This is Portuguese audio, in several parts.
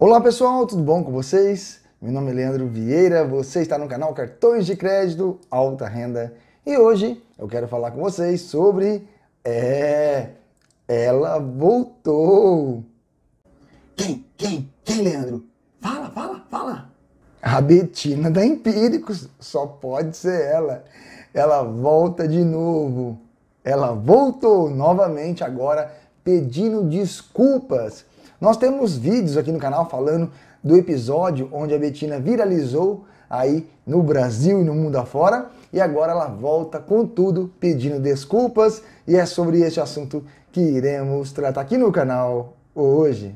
Olá pessoal, tudo bom com vocês? Meu nome é Leandro Vieira, você está no canal Cartões de Crédito Alta Renda e hoje eu quero falar com vocês sobre. É. Ela voltou! Quem? Quem? Quem, Leandro? Fala, fala, fala! A Betina da Empíricos, só pode ser ela. Ela volta de novo. Ela voltou novamente agora pedindo desculpas nós temos vídeos aqui no canal falando do episódio onde a Betina viralizou aí no Brasil e no mundo afora. E agora ela volta com tudo, pedindo desculpas, e é sobre este assunto que iremos tratar aqui no canal hoje.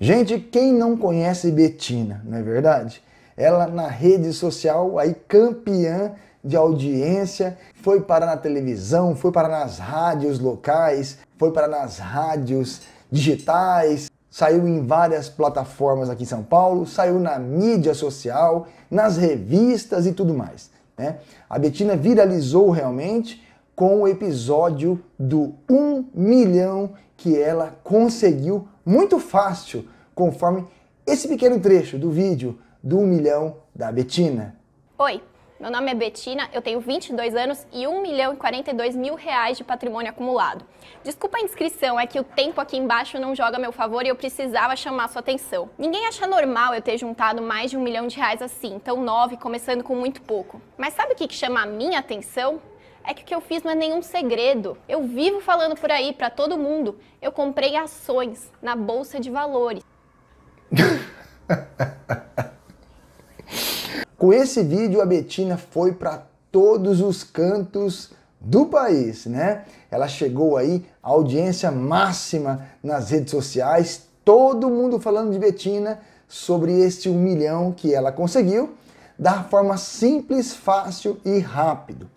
Gente, quem não conhece Betina, não é verdade? Ela na rede social aí campeã de audiência, foi para na televisão, foi para nas rádios locais, foi para nas rádios digitais, saiu em várias plataformas aqui em São Paulo, saiu na mídia social, nas revistas e tudo mais. Né? A Betina viralizou realmente com o episódio do 1 milhão que ela conseguiu muito fácil, conforme esse pequeno trecho do vídeo do 1 milhão da Betina. Oi, meu nome é Betina, eu tenho 22 anos e 1 milhão e 42 mil reais de patrimônio acumulado. Desculpa a inscrição, é que o tempo aqui embaixo não joga a meu favor e eu precisava chamar sua atenção. Ninguém acha normal eu ter juntado mais de um milhão de reais assim, tão nove, começando com muito pouco. Mas sabe o que chama a minha atenção? é que o que eu fiz não é nenhum segredo. Eu vivo falando por aí para todo mundo. Eu comprei ações na bolsa de valores. Com esse vídeo, a Betina foi para todos os cantos do país, né? Ela chegou aí à audiência máxima nas redes sociais, todo mundo falando de Betina sobre este um milhão que ela conseguiu da forma simples, fácil e rápido.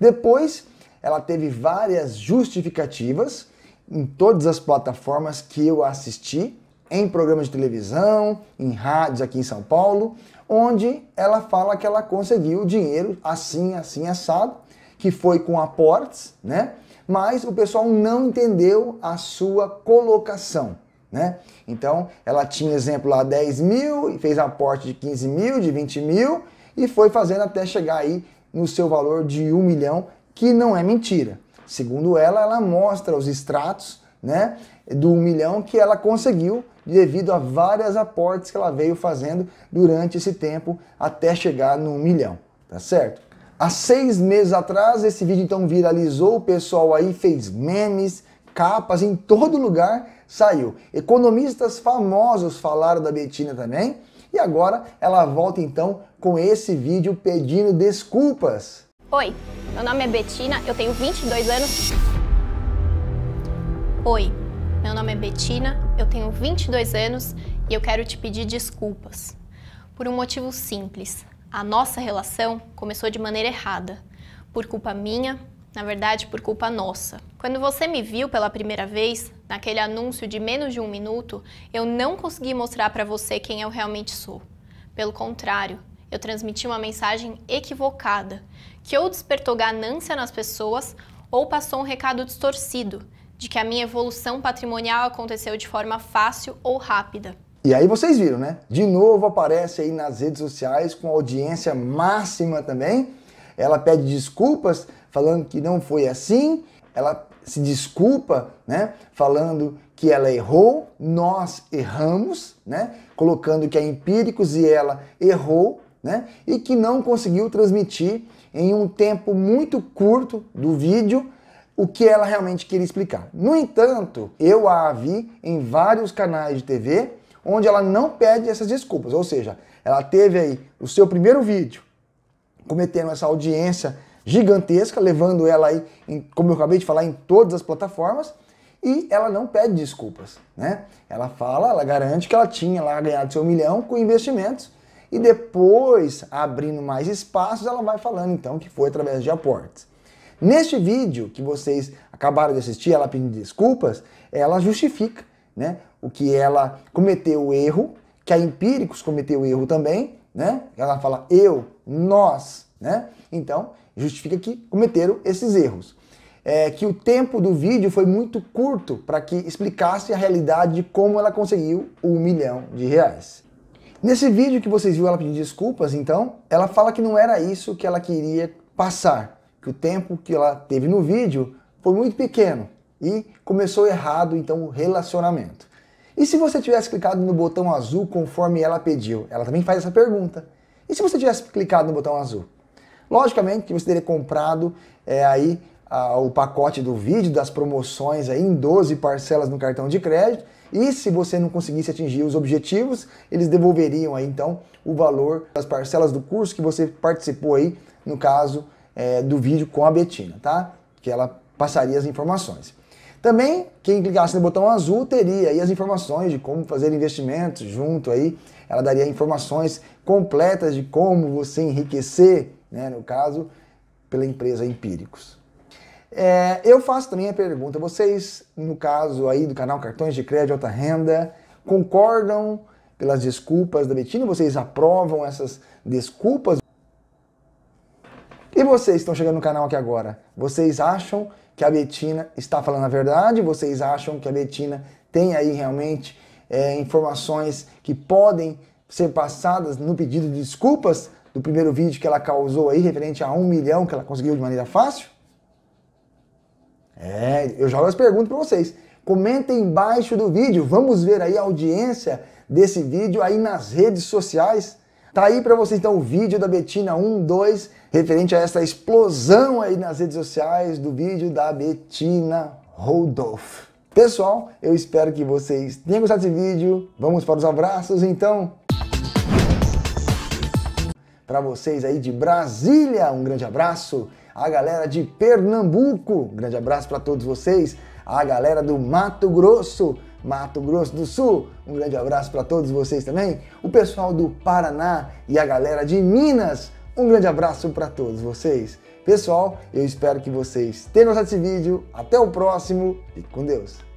Depois, ela teve várias justificativas em todas as plataformas que eu assisti em programas de televisão, em rádios aqui em São Paulo, onde ela fala que ela conseguiu dinheiro assim, assim, assado, que foi com aportes, né? Mas o pessoal não entendeu a sua colocação, né? Então, ela tinha, exemplo, lá 10 mil e fez aporte de 15 mil, de 20 mil e foi fazendo até chegar aí no seu valor de 1 milhão, que não é mentira. Segundo ela, ela mostra os extratos né, do 1 milhão que ela conseguiu devido a vários aportes que ela veio fazendo durante esse tempo até chegar no 1 milhão, tá certo? Há seis meses atrás, esse vídeo então viralizou, o pessoal aí fez memes, capas, em todo lugar saiu. Economistas famosos falaram da Betina também, e agora ela volta então com esse vídeo pedindo desculpas. Oi, meu nome é Betina, eu tenho 22 anos Oi, meu nome é Betina, eu tenho 22 anos e eu quero te pedir desculpas. Por um motivo simples. A nossa relação começou de maneira errada. Por culpa minha, na verdade, por culpa nossa. Quando você me viu pela primeira vez, naquele anúncio de menos de um minuto, eu não consegui mostrar para você quem eu realmente sou. Pelo contrário, eu transmiti uma mensagem equivocada, que ou despertou ganância nas pessoas ou passou um recado distorcido, de que a minha evolução patrimonial aconteceu de forma fácil ou rápida. E aí vocês viram, né? De novo aparece aí nas redes sociais com audiência máxima também. Ela pede desculpas, falando que não foi assim. Ela se desculpa, né? Falando que ela errou, nós erramos, né? Colocando que é empíricos e ela errou, né? E que não conseguiu transmitir em um tempo muito curto do vídeo o que ela realmente queria explicar. No entanto, eu a vi em vários canais de TV onde ela não pede essas desculpas, ou seja, ela teve aí o seu primeiro vídeo cometendo essa audiência gigantesca, levando ela aí, em, como eu acabei de falar, em todas as plataformas, e ela não pede desculpas, né? Ela fala, ela garante que ela tinha lá ganhado seu milhão com investimentos, e depois, abrindo mais espaços, ela vai falando então que foi através de aportes. Neste vídeo que vocês acabaram de assistir, ela pedindo desculpas, ela justifica né, o que ela cometeu o erro, que a Empíricos cometeu o erro também, né? Ela fala eu, nós, né? Então, justifica que cometeram esses erros. É que o tempo do vídeo foi muito curto para que explicasse a realidade de como ela conseguiu um milhão de reais. Nesse vídeo que vocês viram ela pedir desculpas, então, ela fala que não era isso que ela queria passar, que o tempo que ela teve no vídeo foi muito pequeno e começou errado então o relacionamento. E se você tivesse clicado no botão azul conforme ela pediu? Ela também faz essa pergunta. E se você tivesse clicado no botão azul? Logicamente que você teria comprado é, aí a, o pacote do vídeo das promoções aí, em 12 parcelas no cartão de crédito. E se você não conseguisse atingir os objetivos, eles devolveriam aí então o valor das parcelas do curso que você participou aí, no caso é, do vídeo com a Betina, tá? Que ela passaria as informações. Também, quem clicasse no botão azul teria aí as informações de como fazer investimentos junto aí. Ela daria informações completas de como você enriquecer, né, no caso, pela empresa Empíricos. É, eu faço também a pergunta, vocês, no caso aí do canal Cartões de Crédito Alta Renda, concordam pelas desculpas da Betina? Vocês aprovam essas desculpas? E vocês estão chegando no canal aqui agora, vocês acham que a Betina está falando a verdade? Vocês acham que a Betina tem aí realmente é, informações que podem ser passadas no pedido de desculpas do primeiro vídeo que ela causou aí, referente a um milhão que ela conseguiu de maneira fácil? É, eu jogo as perguntas para vocês. Comentem embaixo do vídeo. Vamos ver aí a audiência desse vídeo aí nas redes sociais. Tá aí para vocês então o vídeo da Betina 2, referente a essa explosão aí nas redes sociais do vídeo da Betina Rodolfo. Pessoal, eu espero que vocês tenham gostado desse vídeo. Vamos para os abraços então. Para vocês aí de Brasília, um grande abraço. A galera de Pernambuco, um grande abraço para todos vocês. A galera do Mato Grosso, Mato Grosso do Sul. Um grande abraço para todos vocês também. O pessoal do Paraná e a galera de Minas. Um grande abraço para todos vocês. Pessoal, eu espero que vocês tenham gostado desse vídeo. Até o próximo. Fique com Deus.